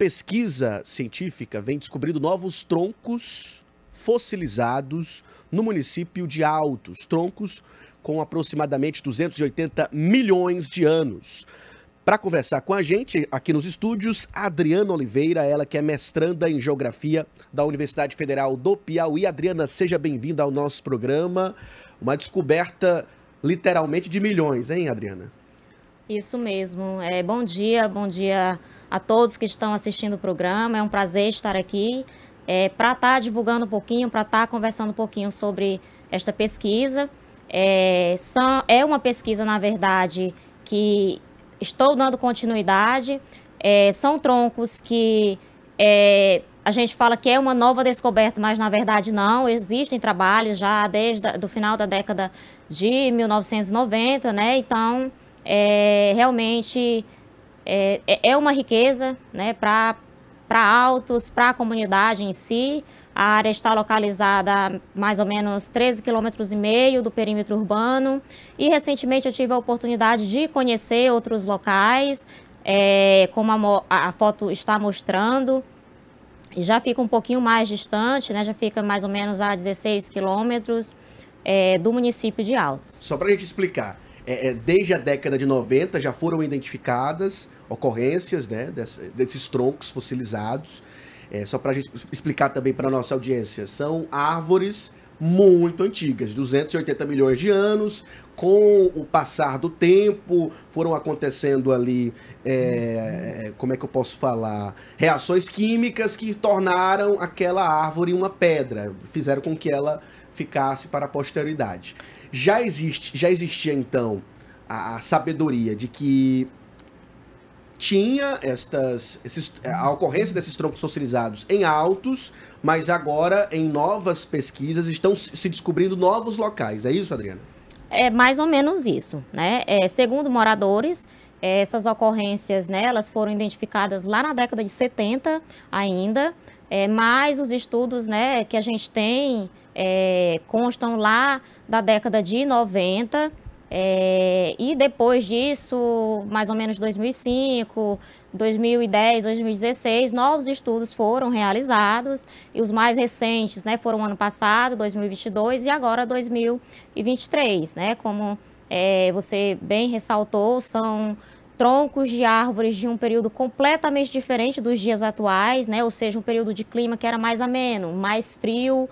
pesquisa científica vem descobrindo novos troncos fossilizados no município de Altos, troncos com aproximadamente 280 milhões de anos. Para conversar com a gente aqui nos estúdios, Adriana Oliveira, ela que é mestranda em Geografia da Universidade Federal do Piauí. Adriana, seja bem-vinda ao nosso programa. Uma descoberta literalmente de milhões, hein, Adriana? Isso mesmo. É, bom dia, bom dia a todos que estão assistindo o programa. É um prazer estar aqui é, para estar tá divulgando um pouquinho, para estar tá conversando um pouquinho sobre esta pesquisa. É, são, é uma pesquisa, na verdade, que estou dando continuidade. É, são troncos que é, a gente fala que é uma nova descoberta, mas na verdade não. Existem trabalhos já desde o final da década de 1990, né? Então, é, realmente é, é, é uma riqueza né, para Altos, para a comunidade em si. A área está localizada a mais ou menos 13 km e meio do perímetro urbano e recentemente eu tive a oportunidade de conhecer outros locais, é, como a, a, foto está mostrando. Já fica um pouquinho mais distante, né? já fica mais ou menos a 16 quilômetros é, do município de Altos. Só para a gente explicar, é, é, desde a década de 90 já foram identificadas ocorrências né, dessa, desses troncos fossilizados. É, só para a gente explicar também para nossa audiência, são árvores muito antigas, 280 milhões de anos. Com o passar do tempo, foram acontecendo ali, é, como é que eu posso falar? Reações químicas que tornaram aquela árvore uma pedra, fizeram com que ela ficasse para a posteridade já existe, já existia então a, sabedoria de que tinha estas, esses, eh, a ocorrência desses troncos fossilizados em altos, mas agora em novas pesquisas estão se descobrindo novos locais. É isso, Adriana? É mais ou menos isso, né? É, segundo moradores, eh, essas ocorrências, né, elas foram identificadas lá na década de 70 ainda, é, mas os estudos, né, que a gente tem é, constam lá da década de 90. É, e depois disso, mais ou menos 2005, 2010, 2016, novos estudos foram realizados e os mais recentes, né, foram ano passado, 2022 e agora 2023, né, como é, você bem ressaltou, são troncos de árvores de um período completamente diferente dos dias atuais, né, ou seja, um período de clima que era mais ameno, mais frio,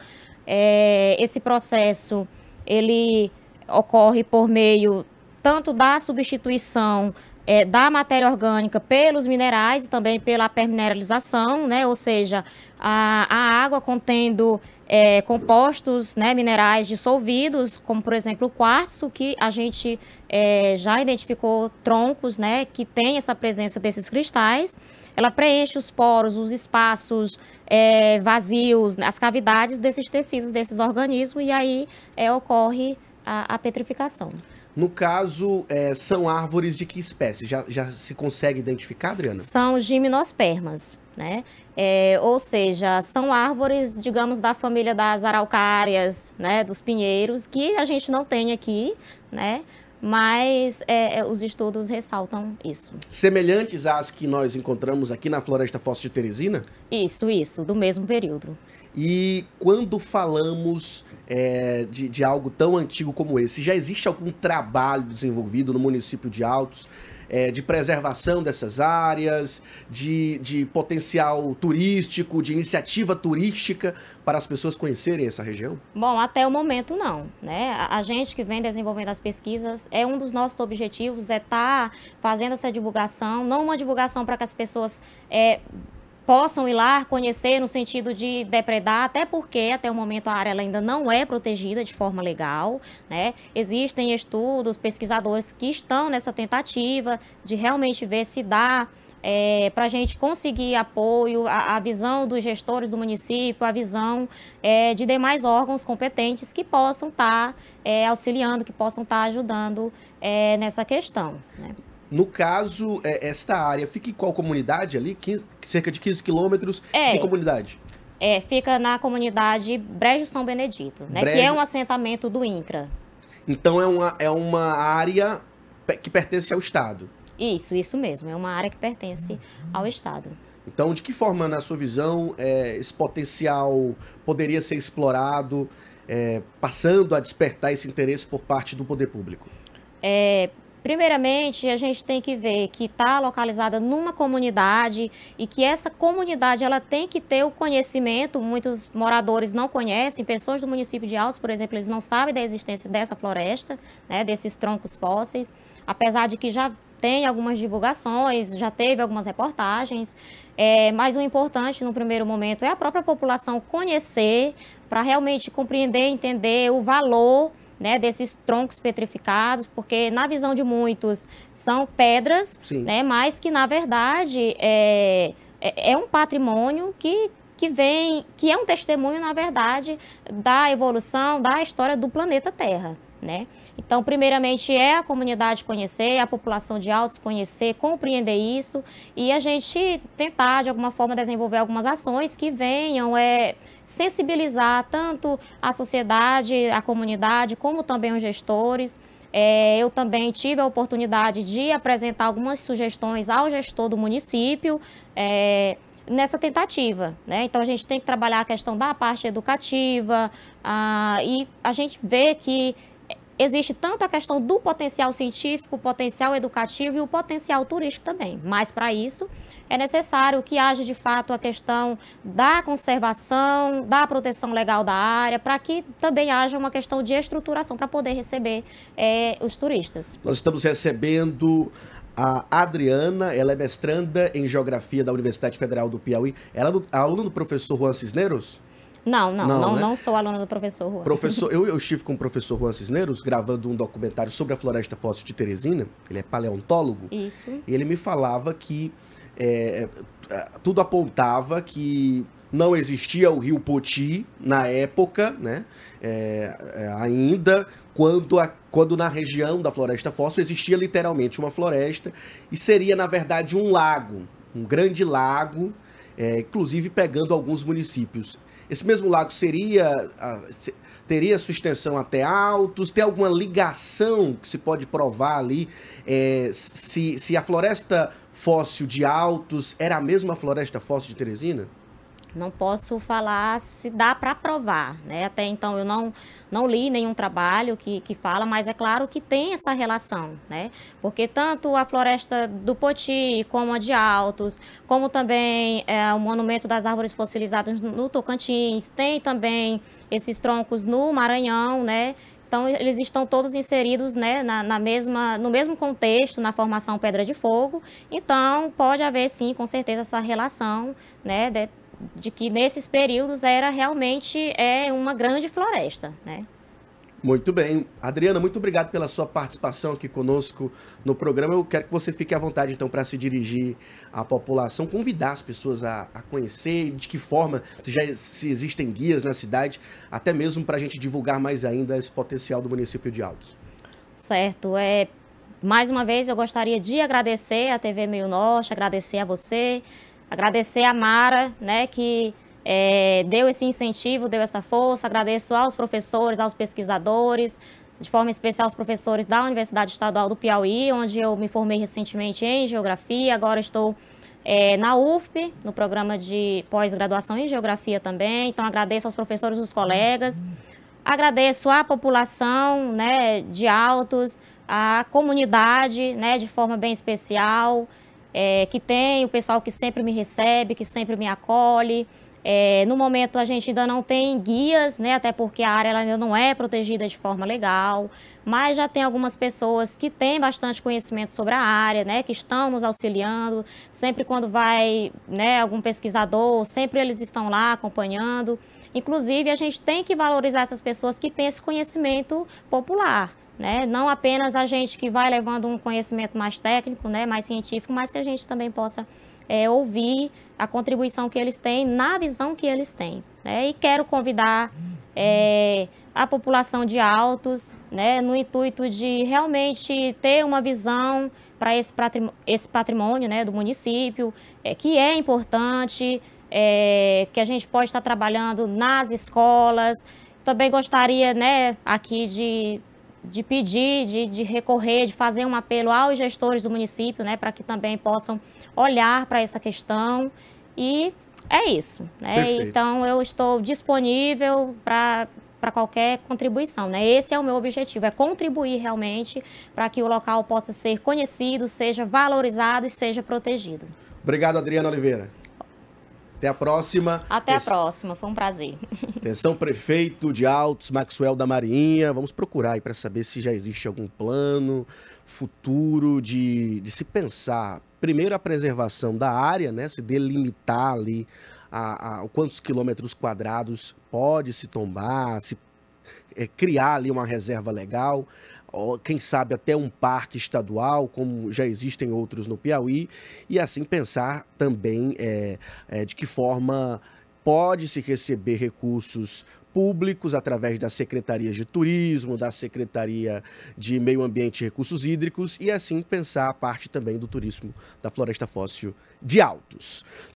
é, esse processo ele ocorre por meio tanto da substituição é, da matéria orgânica pelos minerais e também pela permineralização, né? ou seja, a, a água contendo é, compostos né, minerais dissolvidos, como por exemplo o quartzo, que a gente é, já identificou troncos né, que tem essa presença desses cristais. Ela preenche os poros, os espaços é, vazios, as cavidades desses tecidos, desses organismos, e aí é, ocorre a, a petrificação. No caso, é, são árvores de que espécie? Já, já se consegue identificar, Adriana? São gimnospermas, né? É, ou seja, são árvores, digamos, da família das araucárias, né? Dos pinheiros, que a gente não tem aqui, né? mas é, é, os estudos ressaltam isso. Semelhantes às que nós encontramos aqui na Floresta Fóssil de Teresina? Isso, isso, do mesmo período. E quando falamos é, de, de algo tão antigo como esse, já existe algum trabalho desenvolvido no município de Altos é, de preservação dessas áreas, de, de potencial turístico, de iniciativa turística para as pessoas conhecerem essa região? Bom, até o momento não. Né? A gente que vem desenvolvendo as pesquisas, é um dos nossos objetivos é estar tá fazendo essa divulgação, não uma divulgação para que as pessoas é, possam ir lá conhecer no sentido de depredar, até porque até o momento a área ainda não é protegida de forma legal, né? Existem estudos, pesquisadores que estão nessa tentativa de realmente ver se dá é, para a gente conseguir apoio, a, a, visão dos gestores do município, a visão é, de demais órgãos competentes que possam estar tá, é, auxiliando, que possam estar tá ajudando é, nessa questão. Né? No caso, é, esta área fica em qual comunidade ali? 15, cerca de 15 quilômetros é, de comunidade? É, fica na comunidade Brejo São Benedito, né? Brejo... Que é um assentamento do INCRA. Então é uma, é uma área que pertence ao Estado. Isso, isso mesmo. É uma área que pertence ao Estado. Então, de que forma, na sua visão, é, esse potencial poderia ser explorado, é, passando a despertar esse interesse por parte do poder público? É, Primeiramente, a gente tem que ver que está localizada numa comunidade e que essa comunidade ela tem que ter o conhecimento. Muitos moradores não conhecem, pessoas do município de Altos, por exemplo, eles não sabem da existência dessa floresta, né, desses troncos fósseis, apesar de que já tem algumas divulgações, já teve algumas reportagens, é, mas o importante no primeiro momento é a própria população conhecer para realmente compreender, entender o valor né, desses troncos petrificados, porque na visão de muitos são pedras, né, mas que na verdade é, é, é um patrimônio que que vem, que é um testemunho, na verdade, da evolução, da história do planeta Terra. Né? Então, primeiramente é a comunidade conhecer, a população de altos conhecer, compreender isso e a gente tentar, de alguma forma, desenvolver algumas ações que venham é, sensibilizar tanto a sociedade, a comunidade, como também os gestores. É, eu também tive a oportunidade de apresentar algumas sugestões ao gestor do município é, nessa tentativa. Né? Então, a gente tem que trabalhar a questão da parte educativa a, ah, e a gente vê que existe tanto a questão do potencial científico, potencial educativo e o potencial turístico também. Mas para isso é necessário que haja de fato a questão da conservação, da proteção legal da área, para que também haja uma questão de estruturação para poder receber é, os turistas. Nós estamos recebendo a Adriana, ela é mestranda em Geografia da Universidade Federal do Piauí. Ela é aluna do professor Juan Cisneros? Não, não, não, não, né? não sou aluna do professor Juan. Professor, eu, eu estive com o professor Juan Cisneros gravando um documentário sobre a floresta fóssil de Teresina. Ele é paleontólogo. Isso. E ele me falava que é, é tudo apontava que não existia o rio Poti na época, né? É, é, ainda quando, a, quando na região da floresta fóssil existia literalmente uma floresta e seria na verdade um lago, um grande lago, é, inclusive pegando alguns municípios esse mesmo lago seria teria sua extensão até altos? Tem alguma ligação que se pode provar ali é, se, se a floresta fóssil de altos era a mesma floresta fóssil de Teresina? Não posso falar se dá para provar, né? Até então eu não, não li nenhum trabalho que, que fala, mas é claro que tem essa relação, né? Porque tanto a floresta do Poti, como a de Altos, como também é, o Monumento das Árvores Fossilizadas no Tocantins, tem também esses troncos no Maranhão, né? Então, eles estão todos inseridos né, na, na, mesma, no mesmo contexto, na formação Pedra de Fogo. Então, pode haver, sim, com certeza, essa relação né, de, de que nesses períodos era realmente é, uma grande floresta, né? Muito bem. Adriana, muito obrigado pela sua participação aqui conosco no programa. Eu quero que você fique à vontade, então, para se dirigir à população, convidar as pessoas a, a conhecer de que forma, se já se existem guias na cidade, até mesmo para a gente divulgar mais ainda esse potencial do município de Altos. Certo. É, mais uma vez, eu gostaria de agradecer à TV Meio Norte, agradecer a você, Agradecer a Mara, né, que é, deu esse incentivo, deu essa força. Agradeço aos professores, aos pesquisadores, de forma especial aos professores da Universidade Estadual do Piauí, onde eu me formei recentemente em Geografia. Agora estou é, na UFP, no programa de pós-graduação em Geografia também. Então, agradeço aos professores, os colegas. Agradeço à população né, de Altos, à comunidade né, de forma bem especial é, que tem o pessoal que sempre me recebe, que sempre me acolhe. É, no momento a gente ainda não tem guias, né, até porque a área ainda não é protegida de forma legal, mas já tem algumas pessoas que têm bastante conhecimento sobre a área, né, que estão nos auxiliando, sempre quando vai né, algum pesquisador, sempre eles estão lá acompanhando. Inclusive, a gente tem que valorizar essas pessoas que têm esse conhecimento popular. Né? Não apenas a gente que vai levando um conhecimento mais técnico, né, mais científico, mas que a gente também possa é, ouvir a contribuição que eles têm na visão que eles têm. Né? E quero convidar é, a população de Altos, né, no intuito de realmente ter uma visão para esse patrimônio, esse patrimônio né, do município, é, que é importante, é, que a gente pode estar trabalhando nas escolas. Também gostaria né, aqui de de pedir, de, de, recorrer, de fazer um apelo aos gestores do município, né, para que também possam olhar para essa questão. E é isso. Né? Então, eu estou disponível para para qualquer contribuição, né? Esse é o meu objetivo, é contribuir realmente para que o local possa ser conhecido, seja valorizado e seja protegido. Obrigado, Adriana Oliveira. Até a próxima. Até a próxima, foi um prazer. Atenção, prefeito de Altos, Maxwell da Marinha. Vamos procurar aí para saber se já existe algum plano futuro de, de se pensar. Primeiro, a preservação da área, né? Se delimitar ali a, a quantos quilômetros quadrados pode se tombar, se é, criar ali uma reserva legal quem sabe até um parque estadual, como já existem outros no Piauí, e assim pensar também é, é, de que forma pode-se receber recursos públicos através das secretarias de turismo, da secretaria de meio ambiente e recursos hídricos e assim pensar a parte também do turismo da floresta fóssil de Altos.